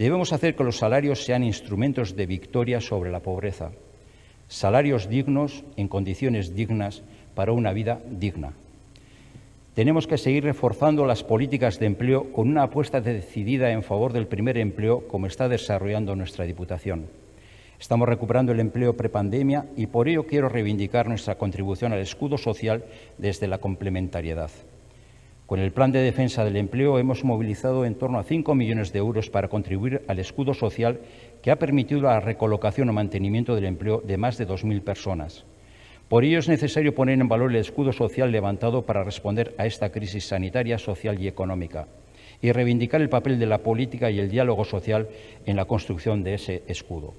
Debemos hacer que los salarios sean instrumentos de victoria sobre la pobreza, salarios dignos en condiciones dignas para una vida digna. Tenemos que seguir reforzando las políticas de empleo con una apuesta decidida en favor del primer empleo como está desarrollando nuestra Diputación. Estamos recuperando el empleo prepandemia y por ello quiero reivindicar nuestra contribución al escudo social desde la complementariedad. Con el Plan de Defensa del Empleo hemos movilizado en torno a 5 millones de euros para contribuir al escudo social que ha permitido la recolocación o mantenimiento del empleo de más de 2.000 personas. Por ello es necesario poner en valor el escudo social levantado para responder a esta crisis sanitaria, social y económica y reivindicar el papel de la política y el diálogo social en la construcción de ese escudo.